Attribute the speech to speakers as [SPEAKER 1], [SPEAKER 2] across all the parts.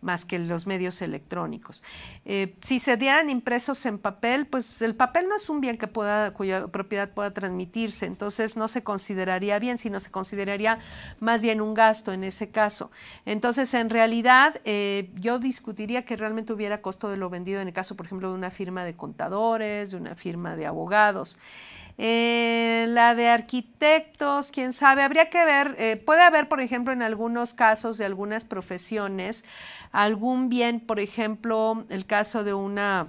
[SPEAKER 1] más que los medios electrónicos. Eh, si se dieran impresos en papel, pues el papel no es un bien que pueda, cuya propiedad pueda transmitirse, entonces no se consideraría bien, sino se consideraría más bien un gasto en ese caso. Entonces, en realidad, eh, yo discutiría que realmente hubiera costo de lo vendido en el caso, por ejemplo, de una firma de contadores, de una firma de abogados. Eh, la de arquitectos, quién sabe, habría que ver, eh, puede haber, por ejemplo, en algunos casos de algunas profesiones, algún bien, por ejemplo, el caso de una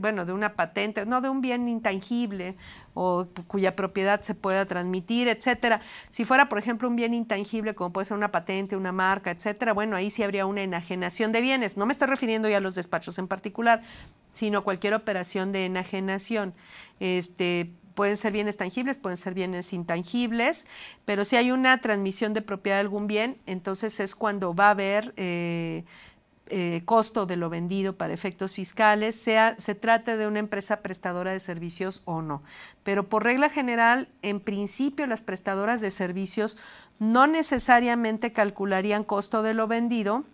[SPEAKER 1] bueno, de una patente, no de un bien intangible o cuya propiedad se pueda transmitir, etcétera. Si fuera, por ejemplo, un bien intangible como puede ser una patente, una marca, etcétera, bueno, ahí sí habría una enajenación de bienes. No me estoy refiriendo ya a los despachos en particular, sino a cualquier operación de enajenación. Este, pueden ser bienes tangibles, pueden ser bienes intangibles, pero si hay una transmisión de propiedad de algún bien, entonces es cuando va a haber eh, eh, costo de lo vendido para efectos fiscales, sea se trate de una empresa prestadora de servicios o no. Pero por regla general, en principio las prestadoras de servicios no necesariamente calcularían costo de lo vendido,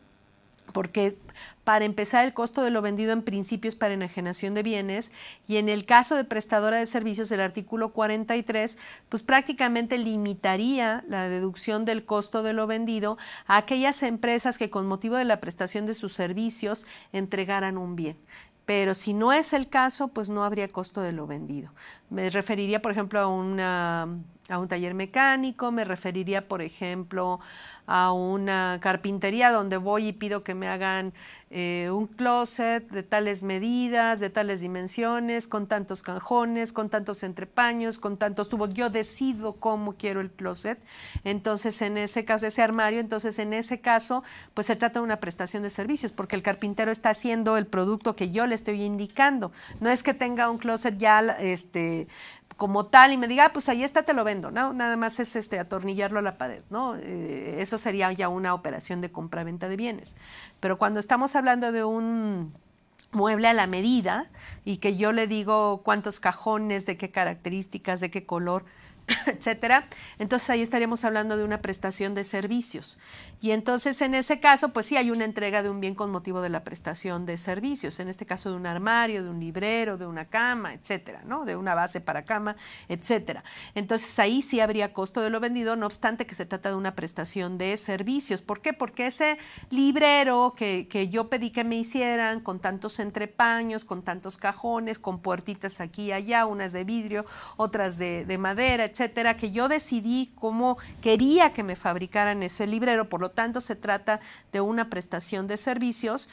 [SPEAKER 1] porque para empezar el costo de lo vendido en principio es para enajenación de bienes y en el caso de prestadora de servicios el artículo 43 pues prácticamente limitaría la deducción del costo de lo vendido a aquellas empresas que con motivo de la prestación de sus servicios entregaran un bien pero si no es el caso, pues no habría costo de lo vendido. Me referiría, por ejemplo, a una a un taller mecánico, me referiría, por ejemplo, a una carpintería donde voy y pido que me hagan eh, un closet de tales medidas, de tales dimensiones, con tantos cajones, con tantos entrepaños, con tantos tubos. Yo decido cómo quiero el closet. Entonces, en ese caso, ese armario, entonces en ese caso, pues se trata de una prestación de servicios, porque el carpintero está haciendo el producto que yo le estoy indicando. No es que tenga un closet ya este, como tal y me diga, ah, pues ahí está, te lo vendo, Nada más es este, atornillarlo a la pared, ¿no? Eh, eso sería ya una operación de compra-venta de bienes. Pero cuando estamos hablando de un mueble a la medida y que yo le digo cuántos cajones, de qué características, de qué color, etcétera, entonces ahí estaríamos hablando de una prestación de servicios. Y entonces en ese caso, pues sí hay una entrega de un bien con motivo de la prestación de servicios, en este caso de un armario, de un librero, de una cama, etcétera, ¿no? De una base para cama, etcétera. Entonces ahí sí habría costo de lo vendido, no obstante que se trata de una prestación de servicios. ¿Por qué? Porque ese librero que, yo pedí que me hicieran con tantos entrepaños, con tantos cajones, con puertitas aquí y allá, unas de vidrio, otras de, de madera, etcétera, que yo decidí cómo quería que me fabricaran ese librero, por lo tanto se trata de una prestación de servicios.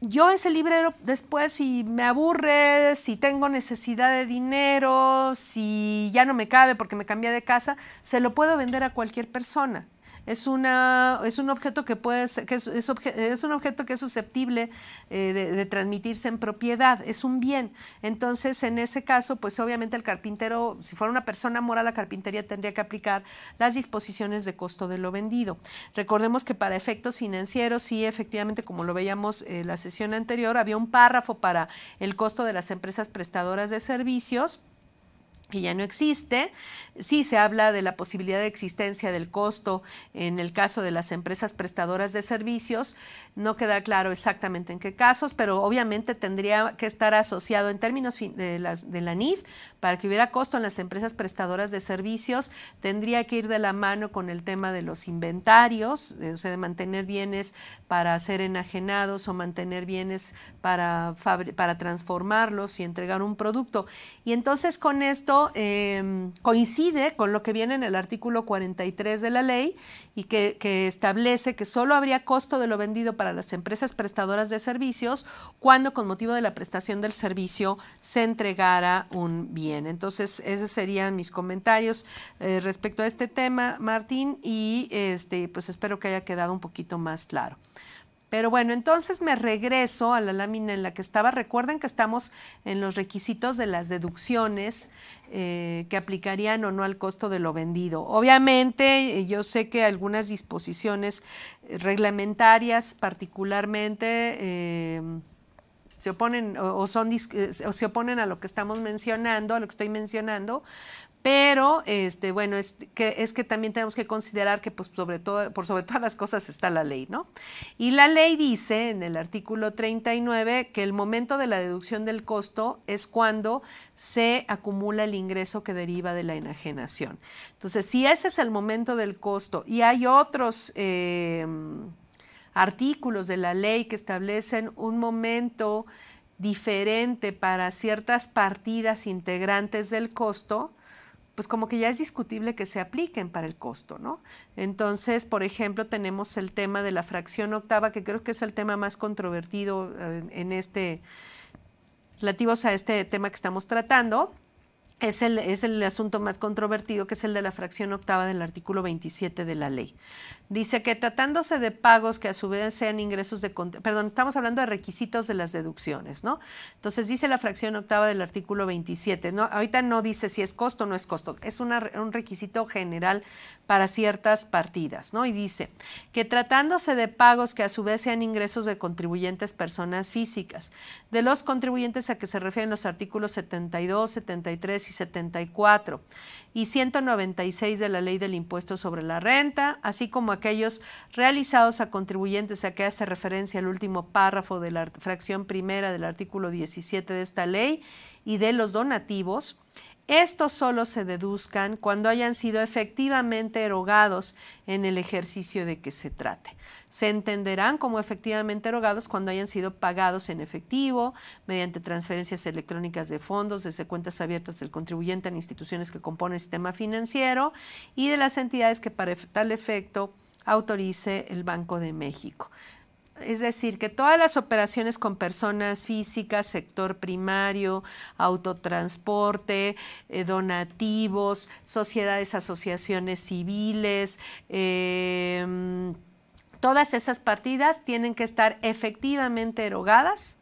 [SPEAKER 1] Yo ese librero después si me aburre, si tengo necesidad de dinero, si ya no me cabe porque me cambié de casa, se lo puedo vender a cualquier persona es, una, es un objeto que puede es, un objeto que es susceptible eh, de, transmitirse en propiedad, es un bien. Entonces, en ese caso, pues obviamente el carpintero, si fuera una persona moral, la carpintería tendría que aplicar las disposiciones de costo de lo vendido. Recordemos que para efectos financieros, sí, efectivamente, como lo veíamos en eh, la sesión anterior, había un párrafo para el costo de las empresas prestadoras de servicios ya no existe. Sí se habla de la posibilidad de existencia del costo en el caso de las empresas prestadoras de servicios. No queda claro exactamente en qué casos, pero obviamente tendría que estar asociado en términos de, de la NIF para que hubiera costo en las empresas prestadoras de servicios. Tendría que ir de la mano con el tema de los inventarios, eh, o sea, de mantener bienes para ser enajenados o mantener bienes para, para transformarlos y entregar un producto. Y entonces con esto Em, coincide con lo que viene en el artículo 43 de la ley y que, establece que solo habría costo de lo vendido para las empresas prestadoras de servicios cuando con motivo de la prestación del servicio se entregara un bien. Entonces, esos serían mis comentarios eh, respecto a este tema, Martín, y este, pues espero que haya quedado un poquito más claro. Pero bueno, entonces me regreso a la lámina en la que estaba. Recuerden que estamos en los requisitos de las deducciones eh, que aplicarían o no al costo de lo vendido. Obviamente, eh, yo sé que algunas disposiciones eh, reglamentarias particularmente... Em, se oponen o, son se oponen a lo que estamos mencionando, a lo que estoy mencionando, pero, este, bueno, es que, también tenemos que considerar que pues, sobre todo, por sobre todas las cosas está la ley, ¿no? Y la ley dice en el artículo 39 que el momento de la deducción del costo es cuando se acumula el ingreso que deriva de la enajenación. Entonces, si ese es el momento del costo y hay otros... Em, artículos de la ley que establecen un momento diferente para ciertas partidas integrantes del costo, pues como que ya es discutible que se apliquen para el costo, ¿no? Entonces, por ejemplo, tenemos el tema de la fracción octava, que creo que es el tema más controvertido eh, en este, relativos a este tema que estamos tratando. Es el, es el asunto más controvertido, que es el de la fracción octava del artículo 27 de la ley. Dice que tratándose de pagos que a su vez sean ingresos de... Perdón, estamos hablando de requisitos de las deducciones, ¿no? Entonces dice la fracción octava del artículo 27. ¿no? Ahorita no dice si es costo o no es costo. Es un requisito general para ciertas partidas, ¿no? Y dice que tratándose de pagos que a su vez sean ingresos de contribuyentes personas físicas, de los contribuyentes a que se refieren los artículos 72, 73 y 74, y 196 de la Ley del Impuesto sobre la Renta, así como aquellos realizados a contribuyentes a que hace referencia el último párrafo de la fracción primera del artículo 17 de esta ley y de los donativos estos solo se deduzcan cuando hayan sido efectivamente erogados en el ejercicio de que se trate. Se entenderán como efectivamente erogados cuando hayan sido pagados en efectivo, mediante transferencias electrónicas de fondos, desde cuentas abiertas del contribuyente en instituciones que componen el sistema financiero y de las entidades que para tal efecto autorice el Banco de México es decir, que todas las operaciones con personas físicas, sector primario, autotransporte, eh, donativos, sociedades, asociaciones civiles, em, todas esas partidas tienen que estar efectivamente erogadas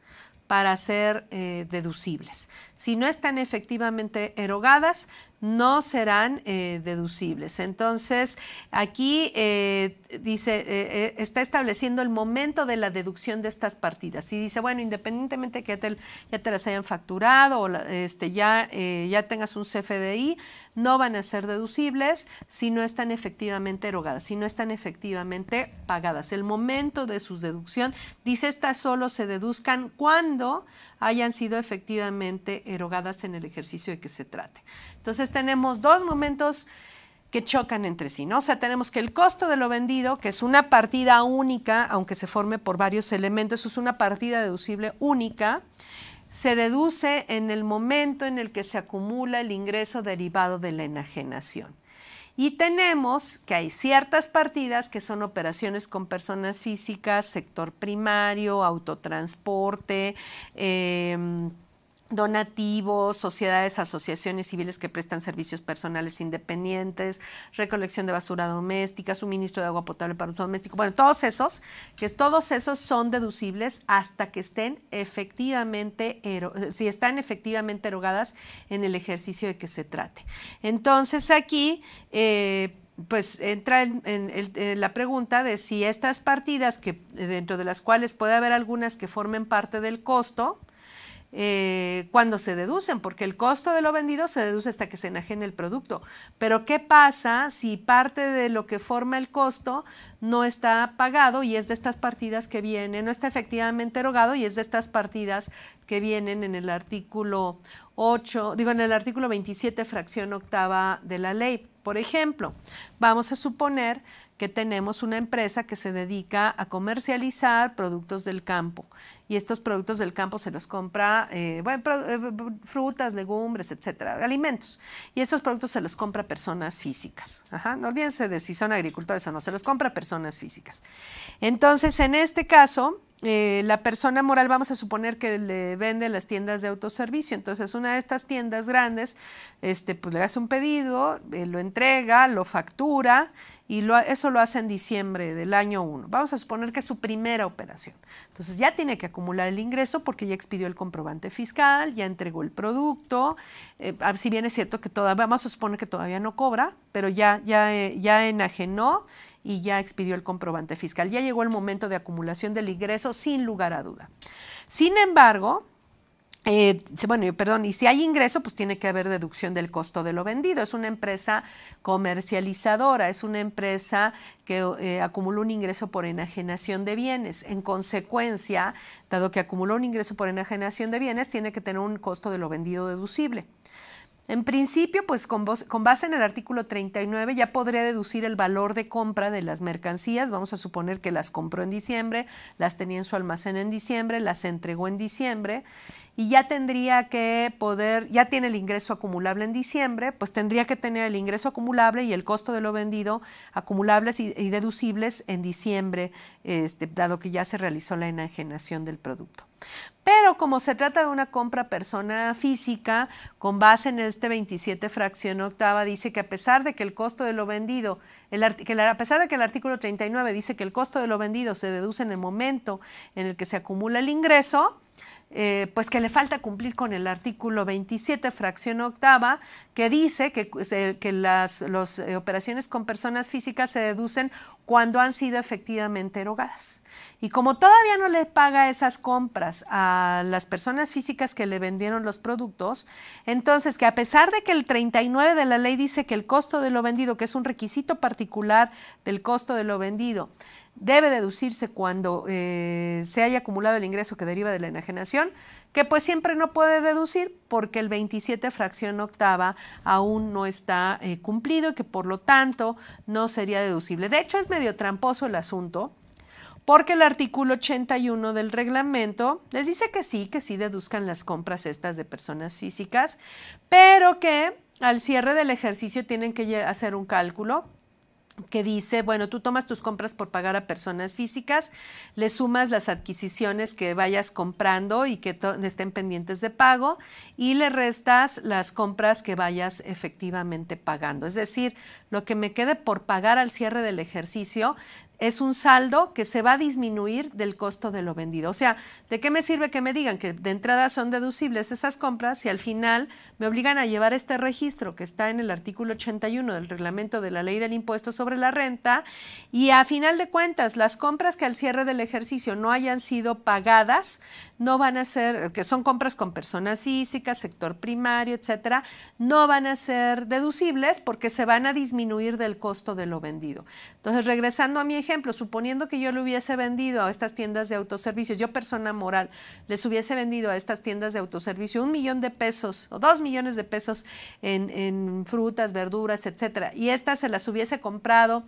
[SPEAKER 1] para ser eh, deducibles. Si no están efectivamente erogadas, no serán eh, deducibles. Entonces, aquí eh, dice, eh, está estableciendo el momento de la deducción de estas partidas. Y dice, bueno, independientemente que ya te, las hayan facturado o este, ya, ya tengas un CFDI, no van a ser deducibles si no están efectivamente erogadas, si no están efectivamente pagadas. El momento de su deducción, dice, estas solo se deduzcan cuando hayan sido efectivamente erogadas en el ejercicio de que se trate. Entonces tenemos dos momentos que chocan entre sí, ¿no? O sea, tenemos que el costo de lo vendido, que es una partida única, aunque se forme por varios elementos, es una partida deducible única, se deduce en el momento en el que se acumula el ingreso derivado de la enajenación. Y tenemos que hay ciertas partidas que son operaciones con personas físicas, sector primario, autotransporte, em, donativos, sociedades, asociaciones civiles que prestan servicios personales independientes, recolección de basura doméstica, suministro de agua potable para uso doméstico. Bueno, todos esos, que todos esos son deducibles hasta que estén efectivamente, si están efectivamente erogadas en el ejercicio de que se trate. Entonces aquí, eh, pues entra la pregunta de si estas partidas, que dentro de las cuales puede haber algunas que formen parte del costo, eh, cuando se deducen, porque el costo de lo vendido se deduce hasta que se enajene el producto. Pero ¿qué pasa si parte de lo que forma el costo no está pagado y es de estas partidas que vienen, no está efectivamente erogado y es de estas partidas que vienen en el artículo 8, digo, en el artículo 27, fracción octava de la ley? Por ejemplo, vamos a suponer que tenemos una empresa que se dedica a comercializar productos del campo. Y estos productos del campo se los compra, eh, eh, frutas, legumbres, etcétera, alimentos. Y estos productos se los compra personas físicas. Ajá, no olvídense de si son agricultores o no, se los compra personas físicas. Entonces, en este caso, eh, la persona moral, vamos a suponer que le vende las tiendas de autoservicio. Entonces, una de estas tiendas grandes, este, pues le hace un pedido, lo entrega, lo factura y eso lo hace en diciembre del año 1. Vamos a suponer que es su primera operación. Entonces ya tiene que acumular el ingreso porque ya expidió el comprobante fiscal, ya entregó el producto, eh, si bien es cierto que todavía, vamos a suponer que todavía no cobra, pero ya, ya, eh, ya enajenó y ya expidió el comprobante fiscal. Ya llegó el momento de acumulación del ingreso sin lugar a duda. Sin embargo, eh, bueno, perdón, y si hay ingreso, pues tiene que haber deducción del costo de lo vendido. Es una empresa comercializadora, es una empresa que eh, acumuló un ingreso por enajenación de bienes. En consecuencia, dado que acumuló un ingreso por enajenación de bienes, tiene que tener un costo de lo vendido deducible. En principio, pues con, base en el artículo 39 ya podría deducir el valor de compra de las mercancías. Vamos a suponer que las compró en diciembre, las tenía en su almacén en diciembre, las entregó en diciembre y ya tendría que poder, ya tiene el ingreso acumulable en diciembre, pues tendría que tener el ingreso acumulable y el costo de lo vendido acumulables y, deducibles en diciembre, este, dado que ya se realizó la enajenación del producto. Pero como se trata de una compra persona física, con base en este 27 fracción octava, dice que a pesar de que el costo de lo vendido, a pesar de que el artículo 39 dice que el costo de lo vendido se deduce en el momento en el que se acumula el ingreso, eh, pues que le falta cumplir con el artículo 27, fracción octava, que dice que, pues, eh, que las eh, operaciones con personas físicas se deducen cuando han sido efectivamente erogadas. Y como todavía no le paga esas compras a las personas físicas que le vendieron los productos, entonces que a pesar de que el 39 de la ley dice que el costo de lo vendido, que es un requisito particular del costo de lo vendido, debe deducirse cuando eh, se haya acumulado el ingreso que deriva de la enajenación, que pues siempre no puede deducir porque el 27 fracción octava aún no está eh, cumplido y que por lo tanto no sería deducible. De hecho es medio tramposo el asunto porque el artículo 81 del reglamento les dice que sí, que sí deduzcan las compras estas de personas físicas, pero que al cierre del ejercicio tienen que hacer un cálculo que dice, bueno, tú tomas tus compras por pagar a personas físicas, le sumas las adquisiciones que vayas comprando y que estén pendientes de pago y le restas las compras que vayas efectivamente pagando. Es decir, lo que me quede por pagar al cierre del ejercicio, es un saldo que se va a disminuir del costo de lo vendido. O sea, ¿de qué me sirve que me digan que de entrada son deducibles esas compras si al final me obligan a llevar este registro que está en el artículo 81 del reglamento de la ley del impuesto sobre la renta y a final de cuentas las compras que al cierre del ejercicio no hayan sido pagadas no van a ser, que son compras con personas físicas, sector primario, etcétera, no van a ser deducibles porque se van a disminuir del costo de lo vendido. Entonces, regresando a mi ejemplo, ejemplo, suponiendo que yo le hubiese vendido a estas tiendas de autoservicio, yo persona moral, les hubiese vendido a estas tiendas de autoservicio un millón de pesos o dos millones de pesos en, frutas, verduras, etcétera, y estas se las hubiese comprado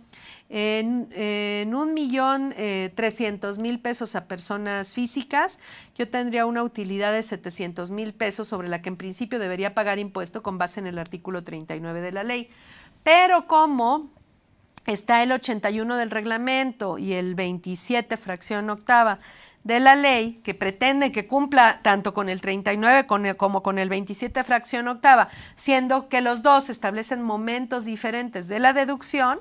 [SPEAKER 1] en, un millón eh, trescientos mil pesos a personas físicas, yo tendría una utilidad de setecientos mil pesos sobre la que en principio debería pagar impuesto con base en el artículo 39 de la ley. Pero ¿cómo? está el 81 del reglamento y el 27, fracción octava de la ley, que pretende que cumpla tanto con el 39 como con el 27, fracción octava, siendo que los dos establecen momentos diferentes de la deducción,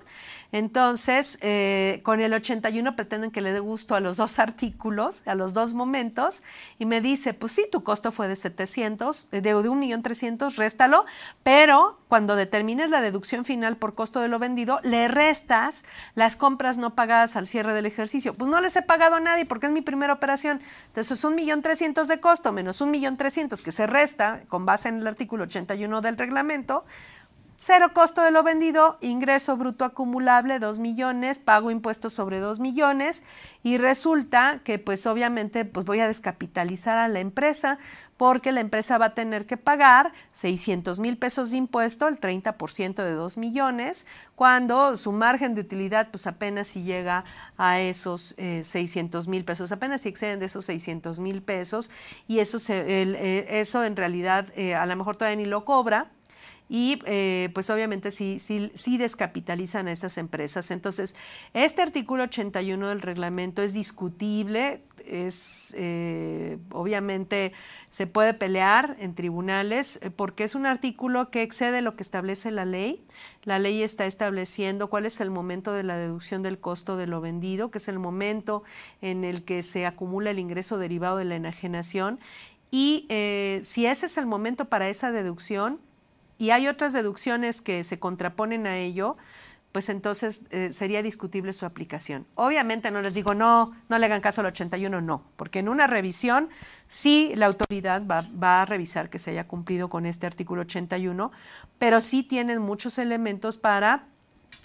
[SPEAKER 1] entonces, eh, con el 81 pretenden que le dé gusto a los dos artículos, a los dos momentos, y me dice, pues sí, tu costo fue de 700, eh, de, de 1.300.000, réstalo, pero cuando determines la deducción final por costo de lo vendido, le restas las compras no pagadas al cierre del ejercicio. Pues no les he pagado a nadie porque es mi primera operación. Entonces, es 1.300.000 de costo menos 1.300.000 que se resta con base en el artículo 81 del reglamento, Cero costo de lo vendido, ingreso bruto acumulable 2 millones, pago impuestos sobre 2 millones y resulta que pues obviamente pues voy a descapitalizar a la empresa porque la empresa va a tener que pagar 600 mil pesos de impuesto, el 30% de 2 millones, cuando su margen de utilidad pues apenas si llega a esos 600 eh, mil pesos, apenas si exceden de esos 600 mil pesos y eso, eh, eso en realidad eh, a lo mejor todavía ni lo cobra y eh, pues obviamente sí, sí, descapitalizan a esas empresas. Entonces, este artículo 81 del reglamento es discutible, es eh, obviamente se puede pelear en tribunales eh, porque es un artículo que excede lo que establece la ley. La ley está estableciendo cuál es el momento de la deducción del costo de lo vendido, que es el momento en el que se acumula el ingreso derivado de la enajenación. Y si ese es el momento para esa deducción, y hay otras deducciones que se contraponen a ello, pues entonces eh, sería discutible su aplicación. Obviamente no les digo, no, no le hagan caso al 81, no, porque en una revisión sí la autoridad va, a revisar que se haya cumplido con este artículo 81, pero sí tienen muchos elementos para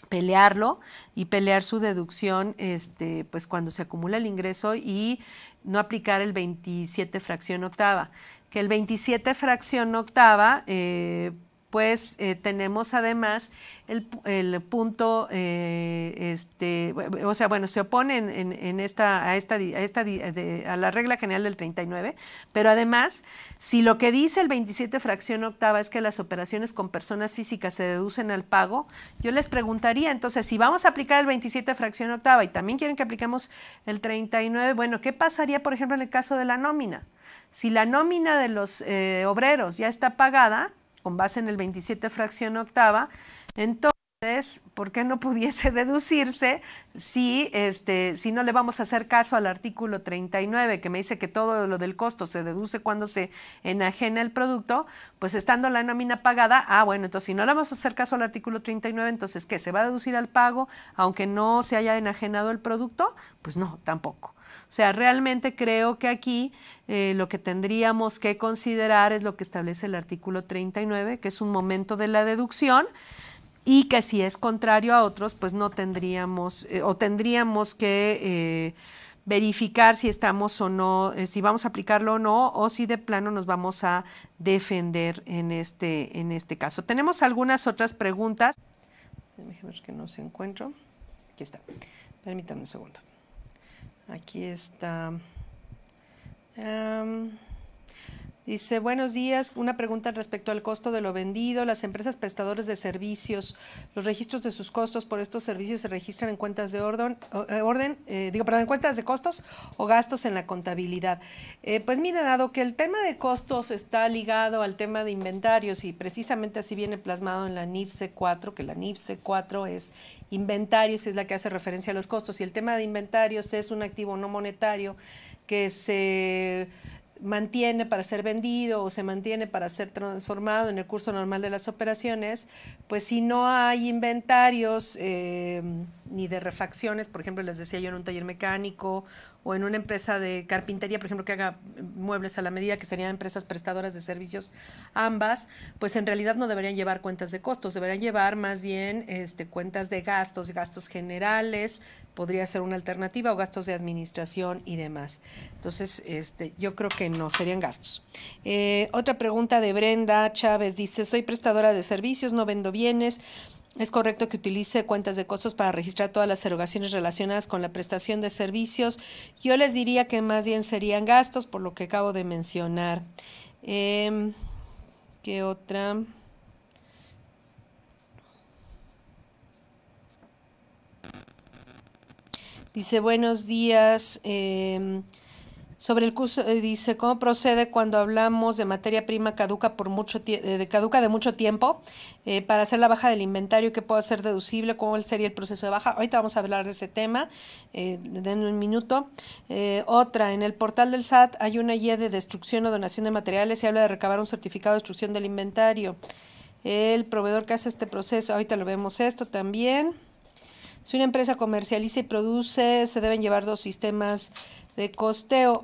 [SPEAKER 1] pelearlo y pelear su deducción este, pues cuando se acumula el ingreso y no aplicar el 27 fracción octava. Que el 27 fracción octava... Eh, pues eh, tenemos además el, punto, eh, este, o sea, bueno, se oponen en, esta, a, esta, a, la regla general del 39, pero además, si lo que dice el 27 fracción octava es que las operaciones con personas físicas se deducen al pago, yo les preguntaría, entonces, si vamos a aplicar el 27 fracción octava y también quieren que apliquemos el 39, bueno, ¿qué pasaría, por ejemplo, en el caso de la nómina? Si la nómina de los eh, obreros ya está pagada, con base en el 27 fracción octava, entonces, ¿por qué no pudiese deducirse si, este, si no le vamos a hacer caso al artículo 39 que me dice que todo lo del costo se deduce cuando se enajena el producto? Pues estando la nómina pagada, ah, bueno, entonces si no le vamos a hacer caso al artículo 39, entonces, ¿qué? ¿Se va a deducir al pago aunque no se haya enajenado el producto? Pues no, tampoco. O sea, realmente creo que aquí eh, lo que tendríamos que considerar es lo que establece el artículo 39, que es un momento de la deducción y que si es contrario a otros, pues no tendríamos eh, o tendríamos que eh, verificar si estamos o no, si vamos a aplicarlo o no, o si de plano nos vamos a defender en este, en este caso. Tenemos algunas otras preguntas. Déjeme ver que no se encuentro. Aquí está. Permítame un segundo. Aquí está. Em, Dice, buenos días, una pregunta respecto al costo de lo vendido. Las empresas prestadores de servicios, los registros de sus costos por estos servicios se registran en cuentas de orden, eh, eh, digo, perdón, en cuentas de costos o gastos en la contabilidad. Eh, pues mira, dado que el tema de costos está ligado al tema de inventarios y precisamente así viene plasmado en la NIFSE 4, que la NIFSE 4 es inventarios, es la que hace referencia a los costos, y el tema de inventarios es un activo no monetario que se mantiene para ser vendido o se mantiene para ser transformado en el curso normal de las operaciones, pues si no hay inventarios eh, ni de refacciones, por ejemplo, les decía yo en un taller mecánico o en una empresa de carpintería, por ejemplo, que haga muebles a la medida, que serían empresas prestadoras de servicios ambas, pues en realidad no deberían llevar cuentas de costos, deberían llevar más bien este, cuentas de gastos, gastos generales, podría ser una alternativa, o gastos de administración y demás. Entonces, este, yo creo que no, serían gastos. Eh, otra pregunta de Brenda Chávez dice, soy prestadora de servicios, no vendo bienes es correcto que utilice cuentas de costos para registrar todas las erogaciones relacionadas con la prestación de servicios. Yo les diría que más bien serían gastos, por lo que acabo de mencionar. Em, ¿Qué otra? Dice, buenos días. Em, sobre el curso eh, dice cómo procede cuando hablamos de materia prima caduca por mucho eh, de caduca de mucho tiempo eh, para hacer la baja del inventario que pueda ser deducible cómo sería el proceso de baja ahorita vamos a hablar de ese tema eh, en un minuto otra en el portal del SAT hay una guía de destrucción o donación de materiales y habla de recabar un certificado de destrucción del inventario el proveedor que hace este proceso ahorita lo vemos esto también si una empresa comercializa y produce, se deben llevar dos sistemas de costeo.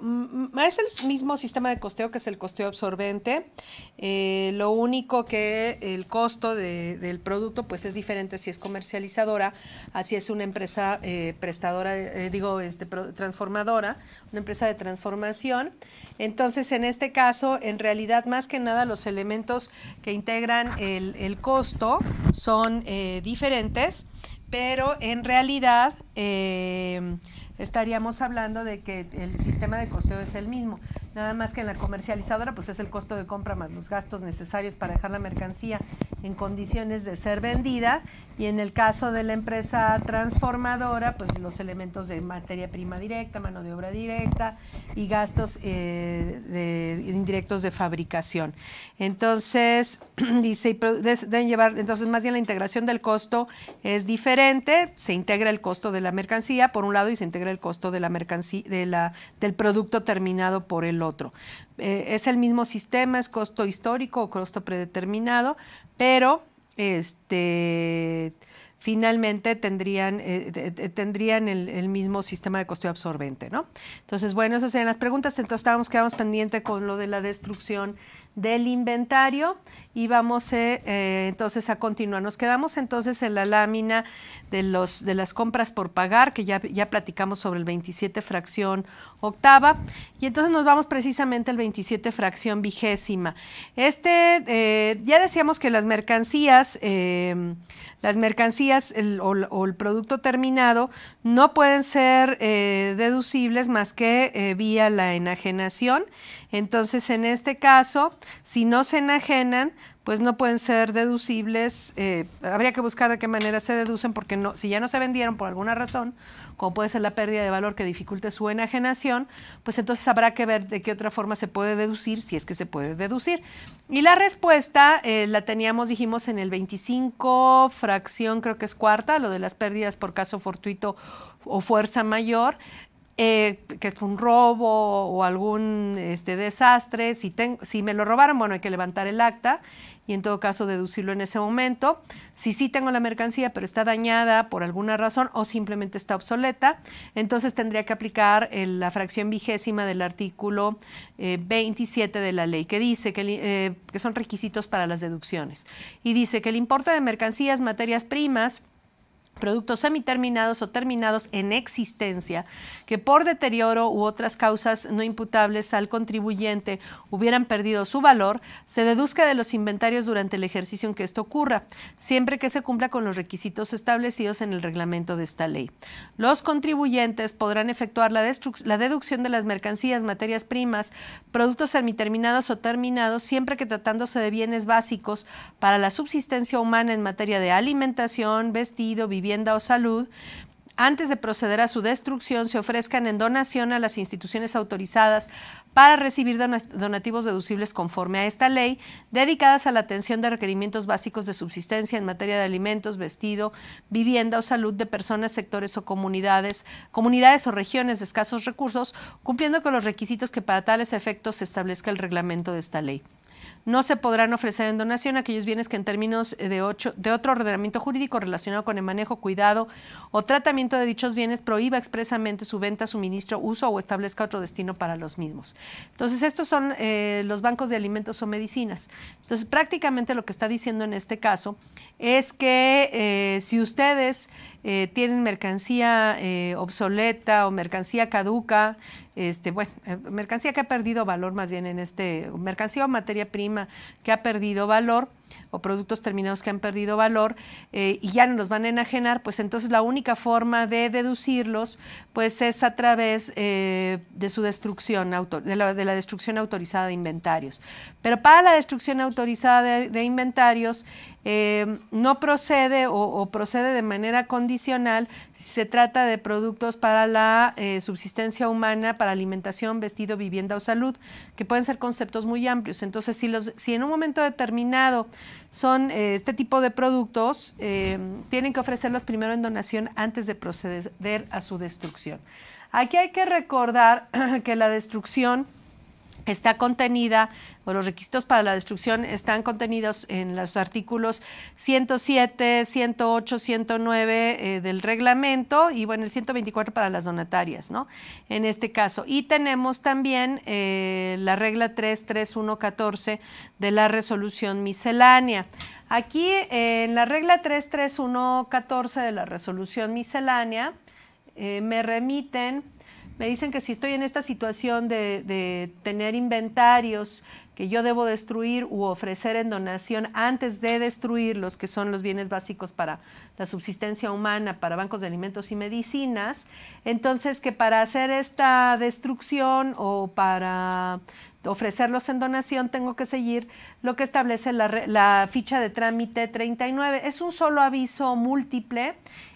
[SPEAKER 1] Es el mismo sistema de costeo que es el costeo absorbente. Eh, lo único que el costo del producto pues es diferente si es comercializadora, así es una empresa eh, prestadora, eh, digo, este, transformadora, una empresa de transformación. Entonces, en este caso, en realidad, más que nada, los elementos que integran el costo son diferentes pero en realidad eh, estaríamos hablando de que el sistema de costeo es el mismo, nada más que en la comercializadora pues es el costo de compra más los gastos necesarios para dejar la mercancía en condiciones de ser vendida y en el caso de la empresa transformadora, pues los elementos de materia prima directa, mano de obra directa y gastos eh, indirectos de fabricación. Entonces, dice, deben llevar, entonces más bien la integración del costo es diferente, se integra el costo de la mercancía por un lado y se integra el costo de la mercancía, de la, del producto terminado por el otro. Eh, es el mismo sistema, es costo histórico o costo predeterminado, pero este finalmente tendrían, eh, eh, eh, tendrían el, mismo sistema de costo absorbente, ¿no? Entonces, bueno, esas serían las preguntas. Entonces, estábamos, quedamos pendientes con lo de la destrucción del inventario y vamos eh, eh, entonces a continuar. Nos quedamos entonces en la lámina de, las compras por pagar, que ya, ya platicamos sobre el 27 fracción octava, y entonces nos vamos precisamente al 27 fracción vigésima. Este, eh, ya decíamos que las mercancías, em, las mercancías o, el producto terminado no pueden ser deducibles más que vía la enajenación. Entonces, en este caso, si no se enajenan, pues no pueden ser deducibles. Eh, habría que buscar de qué manera se deducen, porque no, si ya no se vendieron por alguna razón, como puede ser la pérdida de valor que dificulte su enajenación, pues entonces habrá que ver de qué otra forma se puede deducir, si es que se puede deducir. Y la respuesta eh, la teníamos, dijimos, en el 25, fracción creo que es cuarta, lo de las pérdidas por caso fortuito o fuerza mayor. Eh, que fue un robo o algún este, desastre, si, si me lo robaron, bueno, hay que levantar el acta y en todo caso deducirlo en ese momento. Si sí tengo la mercancía, pero está dañada por alguna razón o simplemente está obsoleta, entonces tendría que aplicar la fracción vigésima del artículo 27 eh, de la ley, que dice que, eh, que son requisitos para las deducciones. Y dice que el importe de mercancías, materias primas, productos semiterminados o terminados en existencia, que por deterioro u otras causas no imputables al contribuyente hubieran perdido su valor, se deduzca de los inventarios durante el ejercicio en que esto ocurra, siempre que se cumpla con los requisitos establecidos en el reglamento de esta ley. Los contribuyentes podrán efectuar la, deducción de las mercancías, materias primas, productos semiterminados o terminados, siempre que tratándose de bienes básicos para la subsistencia humana en materia de alimentación, vestido, vivienda, vivienda o salud, antes de proceder a su destrucción, se ofrezcan en donación a las instituciones autorizadas para recibir donativos deducibles conforme a esta ley, dedicadas a la atención de requerimientos básicos de subsistencia en materia de alimentos, vestido, vivienda o salud de personas, sectores o comunidades, comunidades o regiones de escasos recursos, cumpliendo con los requisitos que para tales efectos se establezca el reglamento de esta ley. No se podrán ofrecer en donación aquellos bienes que en términos eh, de, de otro ordenamiento jurídico relacionado con el manejo, cuidado o tratamiento de dichos bienes prohíba expresamente su venta, suministro, uso o establezca otro destino para los mismos. Entonces, estos son eh, los bancos de alimentos o medicinas. Entonces, prácticamente lo que está diciendo en este caso es que eh, si ustedes eh, tienen mercancía eh, obsoleta o mercancía caduca, este, bueno, eh, mercancía que ha perdido valor más bien en este, mercancía o materia prima que ha perdido valor o productos terminados que han perdido valor y ya no los van a enajenar, pues entonces la única forma de deducirlos pues es a través de su destrucción, de la, de la, destrucción autorizada de inventarios. Pero para la destrucción autorizada de inventarios, eh, no procede o, procede de manera condicional si se trata de productos para la eh, subsistencia humana, para alimentación, vestido, vivienda o salud, que pueden ser conceptos muy amplios. Entonces, si, en un momento determinado son eh, este tipo de productos, tienen que ofrecerlos primero en donación antes de proceder a su destrucción. Aquí hay que recordar que la destrucción está contenida, o los requisitos para la destrucción están contenidos en los artículos 107, 108, 109 del reglamento y bueno, el 124 para las donatarias, ¿no? En este caso. Y tenemos también eh, la regla 33114 de la resolución miscelánea. Aquí en la regla 33114 de la resolución miscelánea eh, me remiten me dicen que si estoy en esta situación de, tener inventarios que yo debo destruir u ofrecer en donación antes de destruir los que son los bienes básicos para la subsistencia humana, para bancos de alimentos y medicinas, entonces que para hacer esta destrucción o para ofrecerlos en donación tengo que seguir lo que establece la, la ficha de trámite 39. Es un solo aviso múltiple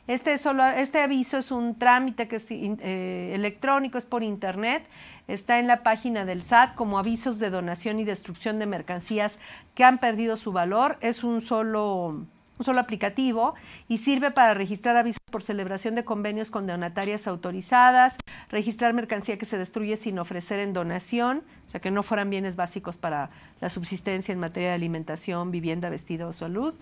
[SPEAKER 1] este, solo, este aviso es un trámite que es eh, electrónico, es por internet, está en la página del SAT como avisos de donación y destrucción de mercancías que han perdido su valor. Es un solo un solo aplicativo y sirve para registrar avisos por celebración de convenios con donatarias autorizadas, registrar mercancía que se destruye sin ofrecer en donación, o sea, que no fueran bienes básicos para la subsistencia en materia de alimentación, vivienda, vestido o salud,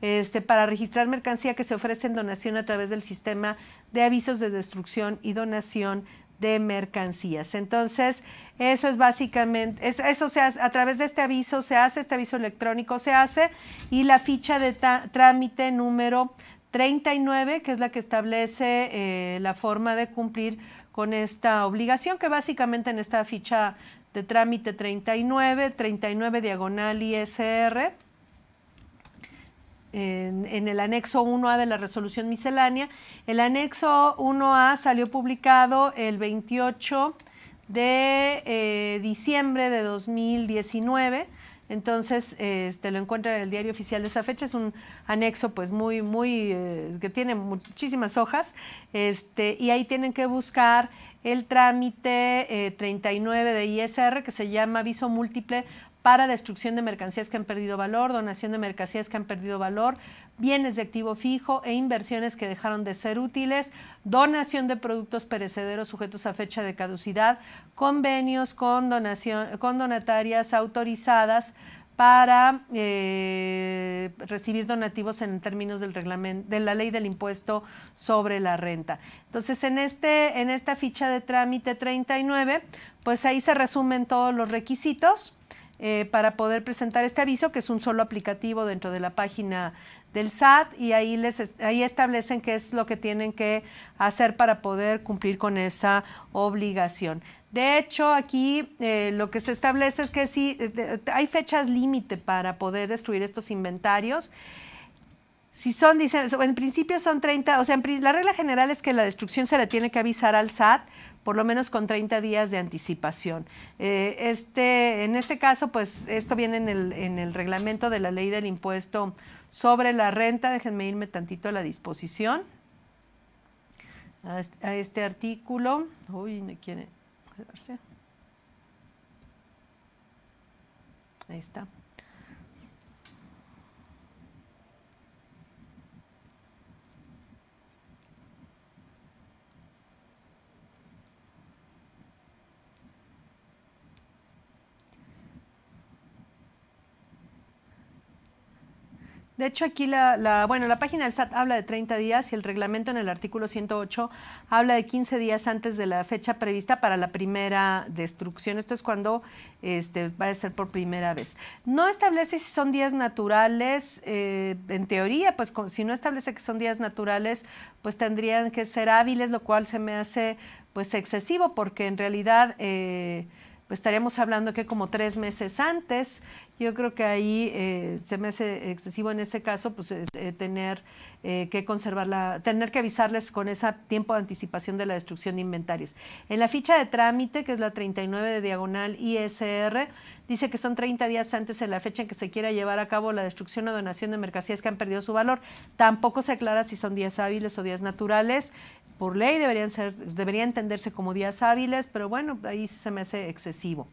[SPEAKER 1] este, para registrar mercancía que se ofrece en donación a través del sistema de avisos de destrucción y donación de mercancías. Entonces, eso es básicamente, eso se hace, a través de este aviso se hace, este aviso electrónico se hace y la ficha de trámite número 39, que es la que establece eh, la forma de cumplir con esta obligación, que básicamente en esta ficha de trámite 39, 39 diagonal ISR, en, en, el anexo 1A de la resolución miscelánea. El anexo 1A salió publicado el 28 de eh, diciembre de 2019. Entonces, este, lo encuentran en el diario oficial de esa fecha. Es un anexo, pues, muy, muy, eh, que tiene muchísimas hojas. Este, y ahí tienen que buscar el trámite 39 eh, de ISR, que se llama aviso múltiple para destrucción de mercancías que han perdido valor, donación de mercancías que han perdido valor, bienes de activo fijo e inversiones que dejaron de ser útiles, donación de productos perecederos sujetos a fecha de caducidad, convenios con, donación, con donatarias autorizadas para eh, recibir donativos en términos del reglamento de la ley del impuesto sobre la renta. Entonces, en este en esta ficha de trámite 39, pues ahí se resumen todos los requisitos eh, para poder presentar este aviso, que es un solo aplicativo dentro de la página del SAT y ahí, les, ahí establecen qué es lo que tienen que hacer para poder cumplir con esa obligación. De hecho, aquí eh, lo que se establece es que sí, eh, hay fechas límite para poder destruir estos inventarios. Si son, en principio son 30, o sea, la regla general es que la destrucción se le tiene que avisar al SAT por lo menos con 30 días de anticipación. Eh, este, en este caso, pues esto viene en el, reglamento de la ley del impuesto sobre la renta. Déjenme irme tantito a la disposición, a este, a este artículo. Uy, no quiere quedarse. Ahí está. De hecho, aquí la, bueno, la página del SAT habla de 30 días y el reglamento en el artículo 108 habla de 15 días antes de la fecha prevista para la primera destrucción. Esto es cuando este, va a ser por primera vez. No establece si son días naturales. Eh, en teoría, pues si no establece que son días naturales, pues tendrían que ser hábiles, lo cual se me hace pues excesivo porque en realidad... Eh, estaríamos hablando que como tres meses antes, yo creo que ahí eh, se me hace excesivo en ese caso, pues eh, eh, tener que conservar tener que avisarles con ese tiempo de anticipación de la destrucción de inventarios. En la ficha de trámite, que es la 39 de diagonal ISR, dice que son 30 días antes de la fecha en que se quiera llevar a cabo la destrucción o donación de mercancías que han perdido su valor. Tampoco se aclara si son días hábiles o días naturales por ley deberían ser, debería entenderse como días hábiles, pero bueno, ahí se me hace excesivo.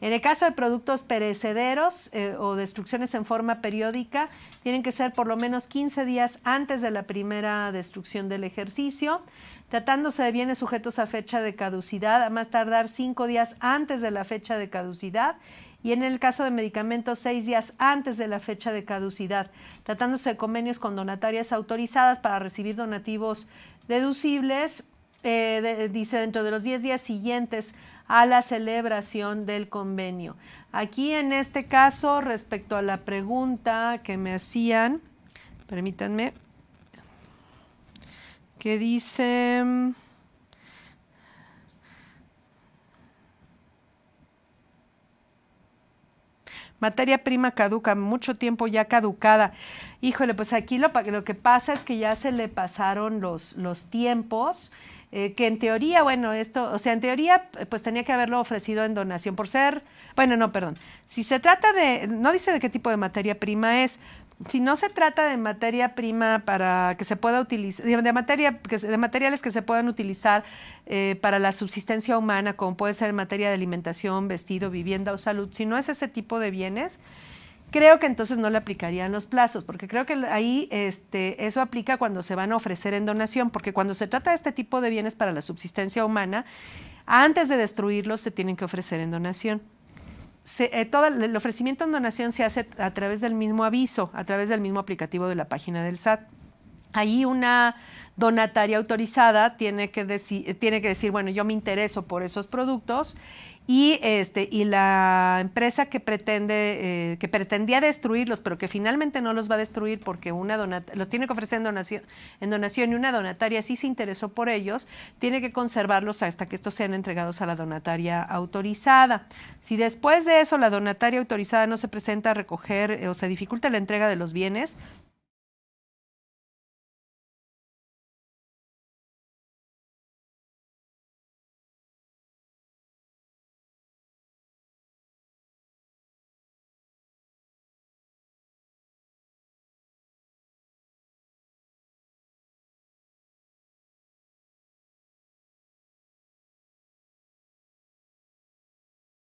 [SPEAKER 1] En el caso de productos perecederos eh, o destrucciones en forma periódica, tienen que ser por lo menos 15 días antes de la primera destrucción del ejercicio, tratándose de bienes sujetos a fecha de caducidad, a más tardar 5 días antes de la fecha de caducidad y en el caso de medicamentos seis días antes de la fecha de caducidad, tratándose de convenios con donatarias autorizadas para recibir donativos deducibles, eh, dice, dentro de los 10 días siguientes a la celebración del convenio. Aquí en este caso, respecto a la pregunta que me hacían, permítanme, que dice... Materia prima caduca, mucho tiempo ya caducada. Híjole, pues aquí lo, lo que pasa es que ya se le pasaron los, los tiempos. Eh, que en teoría, bueno, esto, o sea, en teoría, eh, pues tenía que haberlo ofrecido en donación por ser, bueno, no, perdón, si se trata de, no dice de qué tipo de materia prima es, si no se trata de materia prima para que se pueda utilizar, de, materia, de materiales que se puedan utilizar eh, para la subsistencia humana, como puede ser materia de alimentación, vestido, vivienda o salud, si no es ese tipo de bienes, creo que entonces no le aplicarían los plazos, porque creo que ahí este, eso aplica cuando se van a ofrecer en donación, porque cuando se trata de este tipo de bienes para la subsistencia humana, antes de destruirlos se tienen que ofrecer en donación. Eh, todo el ofrecimiento en donación se hace a través del mismo aviso, a través del mismo aplicativo de la página del SAT ahí una donataria autorizada tiene que, decir, tiene que decir, bueno, yo me intereso por esos productos y, este, y la empresa que, pretende, eh, que pretendía destruirlos, pero que finalmente no los va a destruir porque una los tiene que ofrecer en donación, y una donataria sí se interesó por ellos, tiene que conservarlos hasta que estos sean entregados a la donataria autorizada. Si después de eso la donataria autorizada no se presenta a recoger eh, o se dificulta la entrega de los bienes,